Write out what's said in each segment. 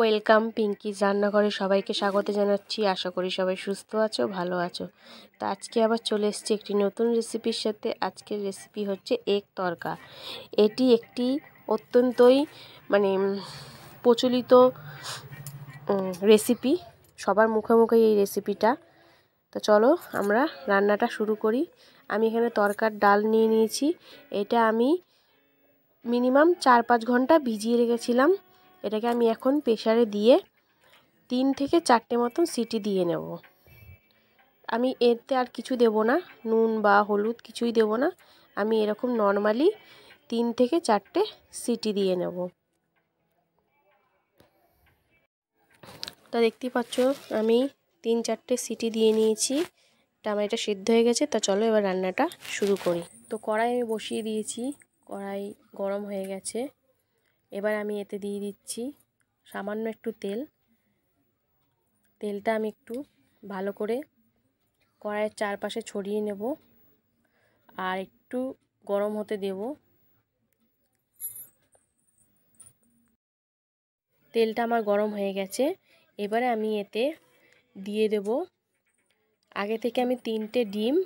welcome Pinki রান্নাঘরে সবাইকে স্বাগত জানাচ্ছি আশা করি সবাই সুস্থ আছো ভালো আছো তো আজকে আবার চলে এসেছি একটি নতুন রেসিপির সাথে আজকের রেসিপি হচ্ছে এক তরকা এটি একটি অত্যন্তই মানে প্রচলিত রেসিপি সবার মুখে মুখে এই রেসিপিটা তো চলো আমরা রান্নাটা শুরু করি আমি এখানে তরকার ডাল নিয়ে নিয়েছি এটা আমি মিনিমাম চার পাঁচ ঘন্টা ভিজিয়ে রেখেছিলাম এটাকে আমি এখন প্রেশারে দিয়ে তিন থেকে চারটে মতন সিটি দিয়ে নেব আমি এতে আর কিছু দেব না নুন বা হলুদ কিছুই দেব না আমি এরকম নর্মালি তিন থেকে চারটে সিটি দিয়ে নেব তা দেখতে পাচ্ছ আমি তিন চারটে সিটি দিয়ে নিয়েছি আমার এটা সিদ্ধ হয়ে গেছে তা চলো এবার রান্নাটা শুরু করি তো কড়াই আমি বসিয়ে দিয়েছি কড়াই গরম হয়ে গেছে এবার আমি এতে দিয়ে দিচ্ছি সামান্য একটু তেল তেলটা আমি একটু ভালো করে কড়াইয়ের চারপাশে ছড়িয়ে নেব আর একটু গরম হতে দেব তেলটা আমার গরম হয়ে গেছে এবারে আমি এতে দিয়ে দেব আগে থেকে আমি তিনটে ডিম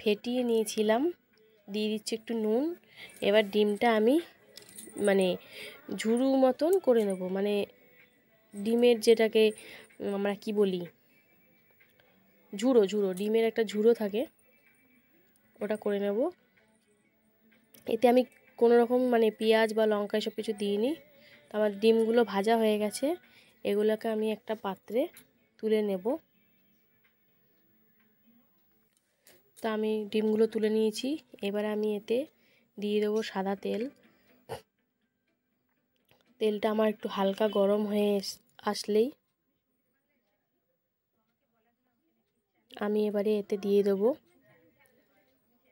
ফেটিয়ে নিয়েছিলাম দিয়ে দিচ্ছি একটু নুন এবার ডিমটা আমি মানে ঝুরু মতন করে নেব মানে ডিমের যেটাকে আমরা কি বলি ঝুড়ো ঝুরো ডিমের একটা ঝুড়ো থাকে ওটা করে নেব এতে আমি কোনো রকম মানে পেঁয়াজ বা লঙ্কা এসব কিছু দিইনি তো আমার ডিমগুলো ভাজা হয়ে গেছে এগুলোকে আমি একটা পাত্রে তুলে নেব তা আমি ডিমগুলো তুলে নিয়েছি এবার আমি এতে দিয়ে দেবো সাদা তেল তেলটা আমার একটু হালকা গরম হয়ে আসলেই আমি এবারে এতে দিয়ে দেব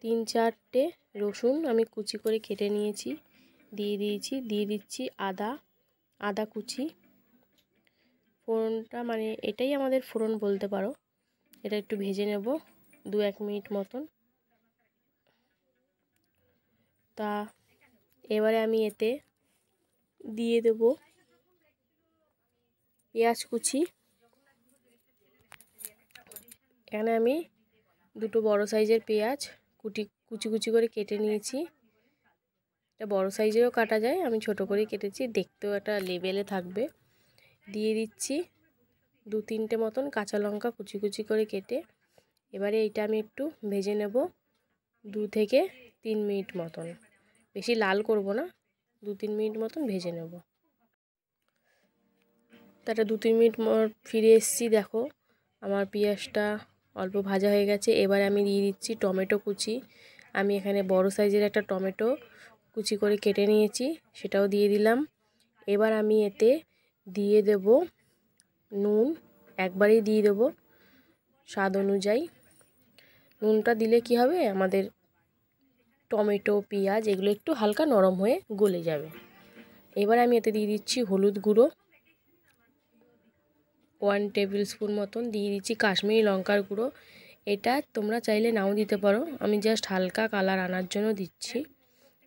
তিন চারটে রসুন আমি কুচি করে কেটে নিয়েছি দিয়ে দিয়েছি দিয়ে দিচ্ছি আদা আদা কুচি ফোড়নটা মানে এটাই আমাদের ফোড়ন বলতে পারো এটা একটু ভেজে নেব দু এক মিনিট মতন তা এবারে আমি এতে দিয়ে দেব পেঁয়াজ কুচি এখানে আমি দুটো বড় সাইজের পেঁয়াজ কুটি কুচি কুচি করে কেটে নিয়েছি এটা বড় সাইজেও কাটা যায় আমি ছোট করে কেটেছি দেখতেও একটা লেভেলে থাকবে দিয়ে দিচ্ছি দু তিনটে মতন কাঁচা লঙ্কা কুচি কুচি করে কেটে এবারে এইটা আমি একটু ভেজে নেব দু থেকে তিন মিনিট মতন বেশি লাল করব না দু তিন মিনিট মতন ভেজে নেব তাটা দু তিন মিনিট ফিরে এসছি দেখো আমার পেঁয়াজটা অল্প ভাজা হয়ে গেছে এবার আমি দিয়ে দিচ্ছি টমেটো কুচি আমি এখানে বড় সাইজের একটা টমেটো কুচি করে কেটে নিয়েছি সেটাও দিয়ে দিলাম এবার আমি এতে দিয়ে দেব নুন একবারেই দিয়ে দেব স্বাদ অনুযায়ী নুনটা দিলে কি হবে আমাদের টমেটো পেঁয়াজ এগুলো একটু হালকা নরম হয়ে গলে যাবে এবার আমি এতে দিয়ে দিচ্ছি হলুদ গুঁড়ো ওয়ান টেবিল স্পুন মতন দিয়ে দিচ্ছি কাশ্মীরি লঙ্কার গুঁড়ো এটা তোমরা চাইলে নাও দিতে পারো আমি জাস্ট হালকা কালার আনার জন্য দিচ্ছি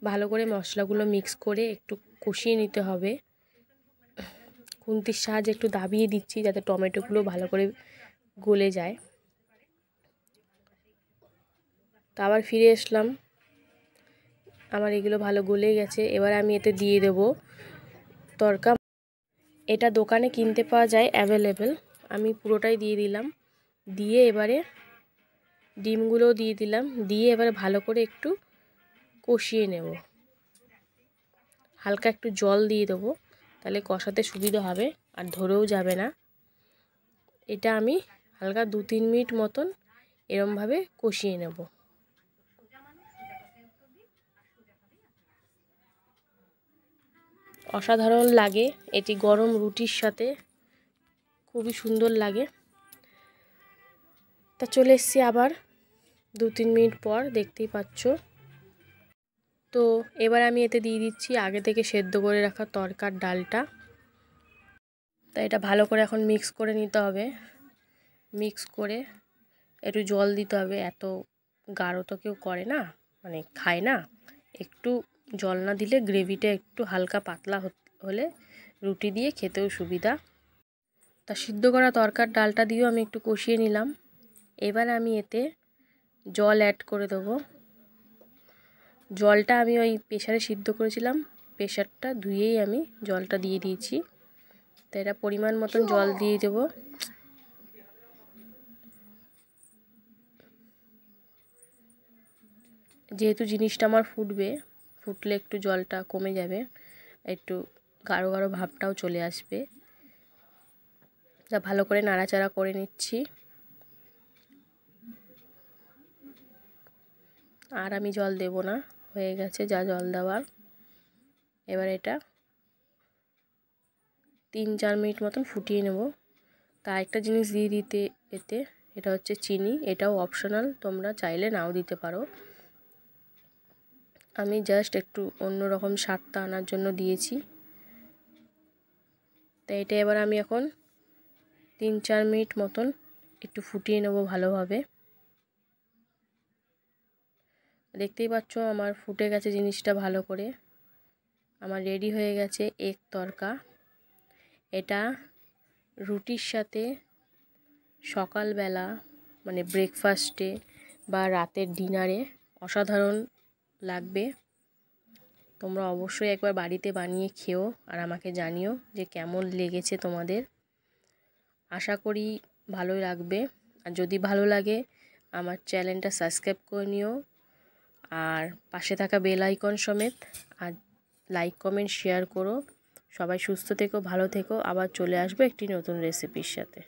ভালো করে মশলাগুলো মিক্স করে একটু কষিয়ে নিতে হবে খুন্তির সাহায্যে একটু দাবিয়ে দিচ্ছি যাতে টমেটোগুলো ভালো করে গলে যায় তো আবার ফিরে আসলাম আমার এগুলো ভালো গলে গেছে এবার আমি এতে দিয়ে দেব তরকা এটা দোকানে কিনতে পাওয়া যায় অ্যাভেলেবেল আমি পুরোটাই দিয়ে দিলাম দিয়ে এবারে ডিমগুলোও দিয়ে দিলাম দিয়ে এবারে ভালো করে একটু কষিয়ে নেব হালকা একটু জল দিয়ে দেবো তাহলে কষাতে সুবিধা হবে আর ধরেও যাবে না এটা আমি হালকা দু তিন মিনিট মতন এরমভাবে কষিয়ে নেবো অসাধারণ লাগে এটি গরম রুটির সাথে খুবই সুন্দর লাগে তা চলে এসছি আবার দু তিন মিনিট পর দেখতেই পাচ্ছ তো এবার আমি এতে দিয়ে দিচ্ছি আগে থেকে সেদ্ধ করে রাখা তরকার ডালটা তা এটা ভালো করে এখন মিক্স করে নিতে হবে মিক্স করে একটু জল দিতে হবে এত গাঢ় তো কেউ করে না মানে খায় না একটু জল না দিলে গ্রেভিটা একটু হালকা পাতলা হলে রুটি দিয়ে খেতেও সুবিধা তা সিদ্ধ করা তরকার ডালটা দিয়েও আমি একটু কষিয়ে নিলাম এবার আমি এতে জল অ্যাড করে দেবো জলটা আমি ওই প্রেশারে সিদ্ধ করেছিলাম প্রেশারটা ধুয়েই আমি জলটা দিয়ে দিয়েছি তা এটা পরিমাণ মতন জল দিয়ে দেব যেহেতু জিনিসটা আমার ফুটবে ফুটলে একটু জলটা কমে যাবে একটু গাঢ় গাঢ় ভাবটাও চলে আসবে যা ভালো করে নাড়াচাড়া করে নিচ্ছি আর আমি জল দেব না হয়ে গেছে যা জল দেওয়ার এবার এটা তিন চার মিনিট মতন ফুটিয়ে নেব তা একটা জিনিস দিয়ে দিতে এতে এটা হচ্ছে চিনি এটাও অপশনাল তোমরা চাইলে নাও দিতে পারো আমি জাস্ট একটু অন্যরকম স্বাদটা আনার জন্য দিয়েছি তাই এটা এবার আমি এখন তিন চার মিনিট মতন একটু ফুটিয়ে নেব ভালোভাবে দেখতেই পাচ্ছ আমার ফুটে গেছে জিনিসটা ভালো করে আমার রেডি হয়ে গেছে এক তরকা এটা রুটির সাথে সকালবেলা মানে ব্রেকফাস্টে বা রাতের ডিনারে অসাধারণ লাগবে তোমরা অবশ্যই একবার বাড়িতে বানিয়ে খেও আর আমাকে জানিও যে কেমন লেগেছে তোমাদের আশা করি ভালো লাগবে আর যদি ভালো লাগে আমার চ্যানেলটা সাবস্ক্রাইব করে নিও আর পাশে থাকা বেল আইকন সমেত আর লাইক কমেন্ট শেয়ার করো সবাই সুস্থ থেকো ভালো থেকো আবার চলে আসবে একটি নতুন রেসিপির সাথে